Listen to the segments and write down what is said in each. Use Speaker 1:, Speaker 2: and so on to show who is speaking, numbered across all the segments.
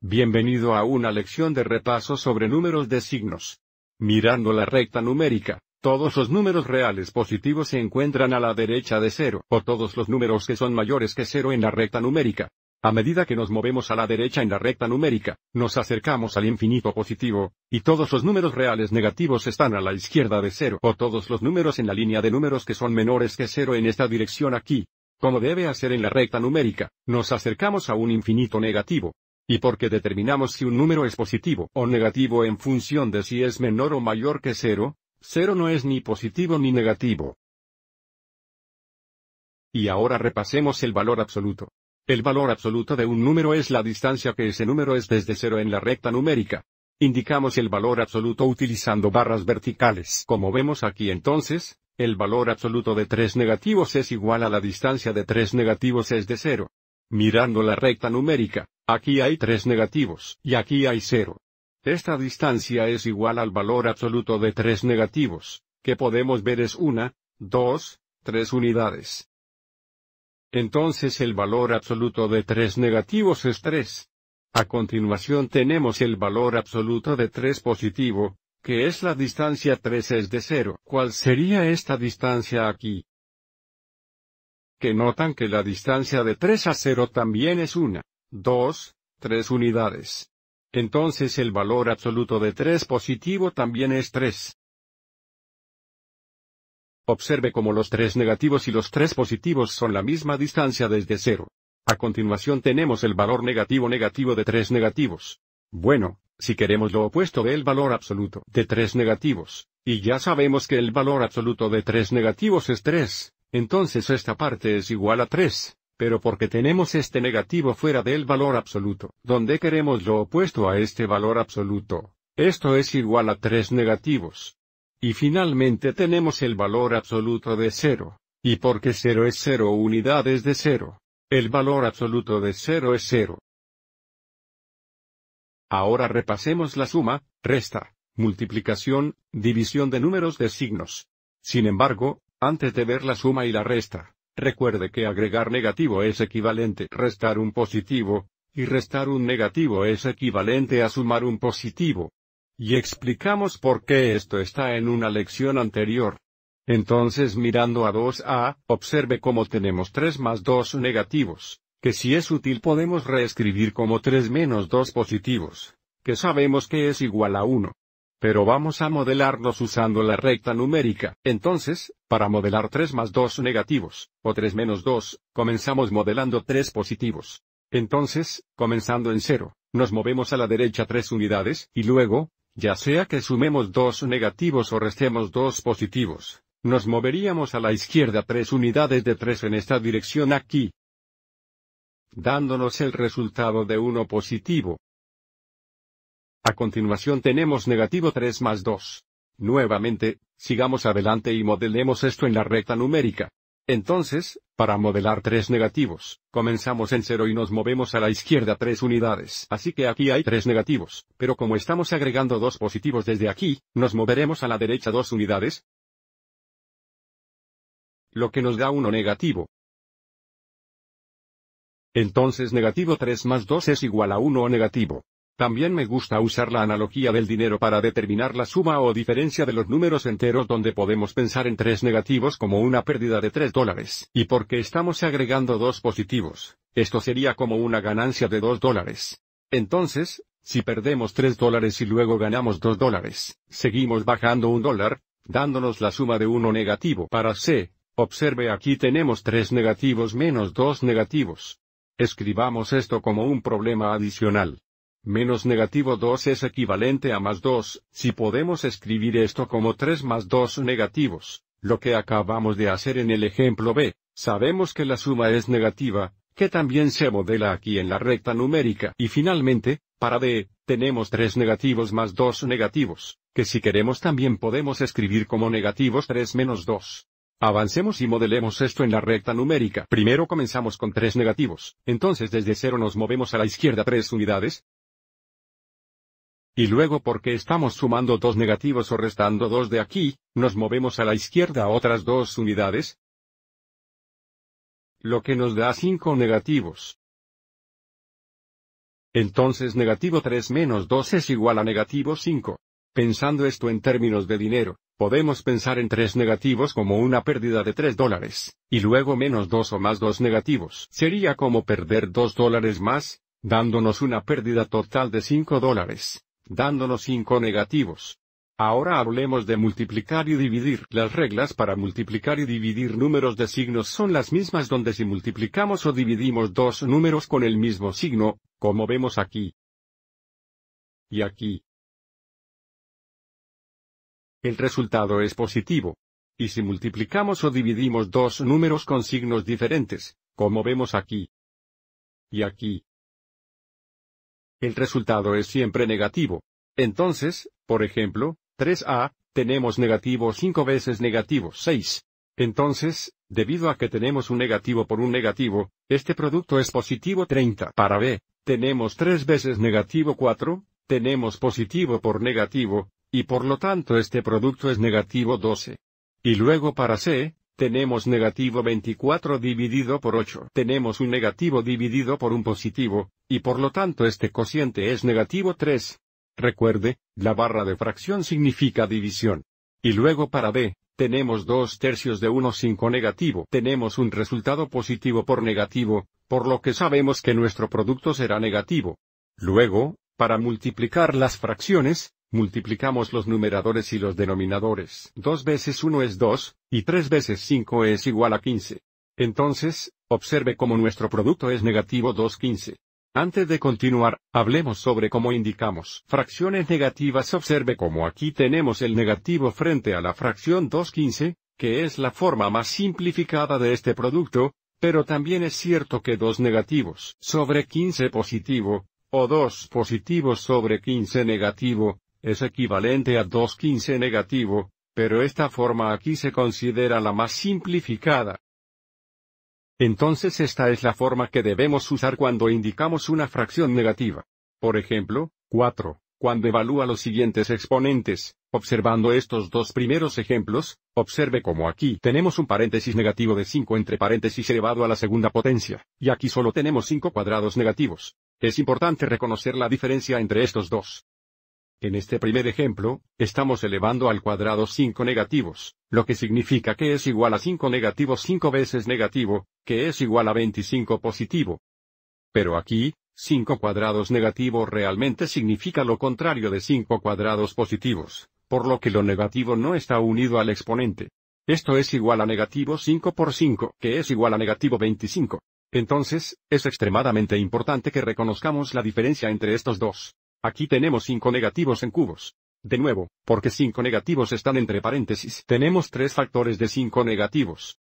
Speaker 1: Bienvenido a una lección de repaso sobre números de signos. Mirando la recta numérica, todos los números reales positivos se encuentran a la derecha de cero, o todos los números que son mayores que cero en la recta numérica. A medida que nos movemos a la derecha en la recta numérica, nos acercamos al infinito positivo, y todos los números reales negativos están a la izquierda de cero, o todos los números en la línea de números que son menores que cero en esta dirección aquí, como debe hacer en la recta numérica, nos acercamos a un infinito negativo. Y porque determinamos si un número es positivo o negativo en función de si es menor o mayor que cero, cero no es ni positivo ni negativo. Y ahora repasemos el valor absoluto. El valor absoluto de un número es la distancia que ese número es desde cero en la recta numérica. Indicamos el valor absoluto utilizando barras verticales. Como vemos aquí entonces, el valor absoluto de tres negativos es igual a la distancia de tres negativos es de 0. Mirando la recta numérica, aquí hay tres negativos y aquí hay cero. Esta distancia es igual al valor absoluto de tres negativos, que podemos ver es una, dos, tres unidades. Entonces el valor absoluto de tres negativos es 3. A continuación tenemos el valor absoluto de tres positivo, que es la distancia 3 es de 0. ¿Cuál sería esta distancia aquí? Que notan que la distancia de 3 a 0 también es una, 2, 3 unidades. Entonces el valor absoluto de 3 positivo también es 3. Observe cómo los 3 negativos y los 3 positivos son la misma distancia desde 0. A continuación tenemos el valor negativo negativo de 3 negativos. Bueno, si queremos lo opuesto del valor absoluto de tres negativos, y ya sabemos que el valor absoluto de tres negativos es tres, entonces esta parte es igual a 3, pero porque tenemos este negativo fuera del valor absoluto, donde queremos lo opuesto a este valor absoluto, esto es igual a tres negativos. Y finalmente tenemos el valor absoluto de 0, y porque 0 es 0 unidades de 0, el valor absoluto de 0 es 0. Ahora repasemos la suma, resta, multiplicación, división de números de signos. Sin embargo, antes de ver la suma y la resta, recuerde que agregar negativo es equivalente a restar un positivo, y restar un negativo es equivalente a sumar un positivo. Y explicamos por qué esto está en una lección anterior. Entonces mirando a 2a, observe cómo tenemos 3 más 2 negativos que si es útil podemos reescribir como 3 menos 2 positivos, que sabemos que es igual a 1. Pero vamos a modelarlos usando la recta numérica, entonces, para modelar 3 más 2 negativos, o 3 menos 2, comenzamos modelando 3 positivos. Entonces, comenzando en 0, nos movemos a la derecha 3 unidades, y luego, ya sea que sumemos 2 negativos o restemos 2 positivos, nos moveríamos a la izquierda 3 unidades de 3 en esta dirección aquí, dándonos el resultado de 1 positivo. A continuación tenemos negativo 3 más 2. Nuevamente, sigamos adelante y modelemos esto en la recta numérica. Entonces, para modelar tres negativos, comenzamos en 0 y nos movemos a la izquierda tres unidades. Así que aquí hay tres negativos, pero como estamos agregando dos positivos desde aquí, nos moveremos a la derecha dos unidades, lo que nos da uno negativo. Entonces negativo 3 más 2 es igual a 1 o negativo. También me gusta usar la analogía del dinero para determinar la suma o diferencia de los números enteros donde podemos pensar en 3 negativos como una pérdida de 3 dólares. Y porque estamos agregando dos positivos, esto sería como una ganancia de 2 dólares. Entonces, si perdemos 3 dólares y luego ganamos 2 dólares, seguimos bajando un dólar, dándonos la suma de 1 negativo para C. Observe aquí tenemos 3 negativos menos 2 negativos. Escribamos esto como un problema adicional. Menos negativo 2 es equivalente a más 2, si podemos escribir esto como 3 más 2 negativos, lo que acabamos de hacer en el ejemplo B, sabemos que la suma es negativa, que también se modela aquí en la recta numérica. Y finalmente, para D, tenemos 3 negativos más 2 negativos, que si queremos también podemos escribir como negativos 3 menos 2. Avancemos y modelemos esto en la recta numérica. Primero comenzamos con tres negativos, entonces desde cero nos movemos a la izquierda tres unidades. Y luego porque estamos sumando dos negativos o restando dos de aquí, nos movemos a la izquierda otras dos unidades. Lo que nos da cinco negativos. Entonces negativo 3 menos 2 es igual a negativo 5. Pensando esto en términos de dinero, Podemos pensar en tres negativos como una pérdida de tres dólares, y luego menos dos o más dos negativos. Sería como perder dos dólares más, dándonos una pérdida total de cinco dólares, dándonos cinco negativos. Ahora hablemos de multiplicar y dividir. Las reglas para multiplicar y dividir números de signos son las mismas donde si multiplicamos o dividimos dos números con el mismo signo, como vemos aquí. Y aquí. El resultado es positivo. Y si multiplicamos o dividimos dos números con signos diferentes, como vemos aquí y aquí, el resultado es siempre negativo. Entonces, por ejemplo, 3a, tenemos negativo 5 veces negativo 6. Entonces, debido a que tenemos un negativo por un negativo, este producto es positivo 30 para b, tenemos 3 veces negativo 4, tenemos positivo por negativo, y por lo tanto este producto es negativo 12. Y luego para C, tenemos negativo 24 dividido por 8. Tenemos un negativo dividido por un positivo, y por lo tanto este cociente es negativo 3. Recuerde, la barra de fracción significa división. Y luego para B, tenemos 2 tercios de 1 5 negativo. Tenemos un resultado positivo por negativo, por lo que sabemos que nuestro producto será negativo. Luego, para multiplicar las fracciones, Multiplicamos los numeradores y los denominadores. Dos veces 1 es 2, y 3 veces 5 es igual a 15. Entonces, observe cómo nuestro producto es negativo quince. Antes de continuar, hablemos sobre cómo indicamos fracciones negativas. Observe cómo aquí tenemos el negativo frente a la fracción quince, que es la forma más simplificada de este producto, pero también es cierto que 2 negativos sobre 15 positivo, o 2 positivos sobre 15 negativo, es equivalente a 215 negativo, pero esta forma aquí se considera la más simplificada. Entonces esta es la forma que debemos usar cuando indicamos una fracción negativa. Por ejemplo, 4, cuando evalúa los siguientes exponentes, observando estos dos primeros ejemplos, observe como aquí tenemos un paréntesis negativo de 5 entre paréntesis elevado a la segunda potencia, y aquí solo tenemos 5 cuadrados negativos. Es importante reconocer la diferencia entre estos dos. En este primer ejemplo, estamos elevando al cuadrado 5 negativos, lo que significa que es igual a 5 negativos 5 veces negativo, que es igual a 25 positivo. Pero aquí, 5 cuadrados negativos realmente significa lo contrario de 5 cuadrados positivos, por lo que lo negativo no está unido al exponente. Esto es igual a negativo 5 por 5, que es igual a negativo 25. Entonces, es extremadamente importante que reconozcamos la diferencia entre estos dos. Aquí tenemos 5 negativos en cubos. De nuevo, porque 5 negativos están entre paréntesis, tenemos 3 factores de 5 negativos.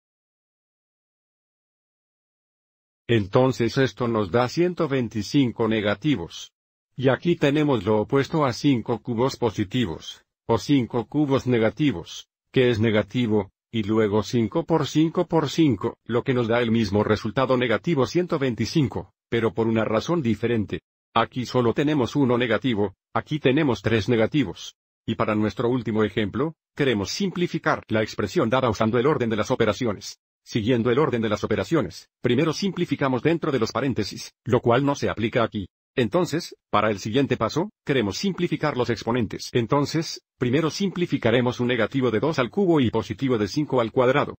Speaker 1: Entonces esto nos da 125 negativos. Y aquí tenemos lo opuesto a 5 cubos positivos, o 5 cubos negativos, que es negativo, y luego 5 por 5 por 5, lo que nos da el mismo resultado negativo 125, pero por una razón diferente. Aquí solo tenemos uno negativo, aquí tenemos tres negativos. Y para nuestro último ejemplo, queremos simplificar la expresión dada usando el orden de las operaciones. Siguiendo el orden de las operaciones, primero simplificamos dentro de los paréntesis, lo cual no se aplica aquí. Entonces, para el siguiente paso, queremos simplificar los exponentes. Entonces, primero simplificaremos un negativo de 2 al cubo y positivo de 5 al cuadrado.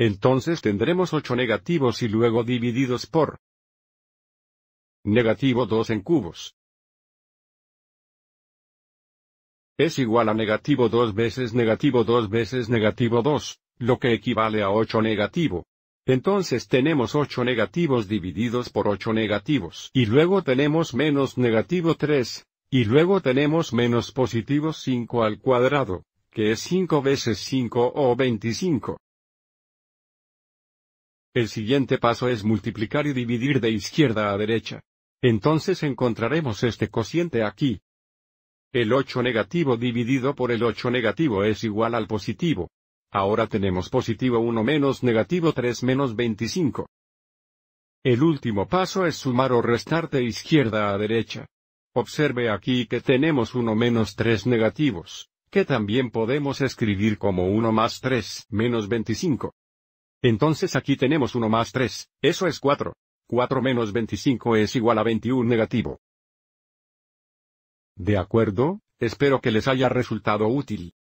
Speaker 1: Entonces tendremos 8 negativos y luego divididos por Negativo 2 en cubos. Es igual a negativo 2 veces negativo 2 veces negativo 2, lo que equivale a 8 negativo. Entonces tenemos 8 negativos divididos por 8 negativos. Y luego tenemos menos negativo 3, y luego tenemos menos positivo 5 al cuadrado, que es 5 veces 5 o 25. El siguiente paso es multiplicar y dividir de izquierda a derecha. Entonces encontraremos este cociente aquí. El 8 negativo dividido por el 8 negativo es igual al positivo. Ahora tenemos positivo 1 menos negativo 3 menos 25. El último paso es sumar o restar de izquierda a derecha. Observe aquí que tenemos 1 menos 3 negativos, que también podemos escribir como 1 más 3 menos 25. Entonces aquí tenemos 1 más 3, eso es 4. 4 menos 25 es igual a 21 negativo. De acuerdo, espero que les haya resultado útil.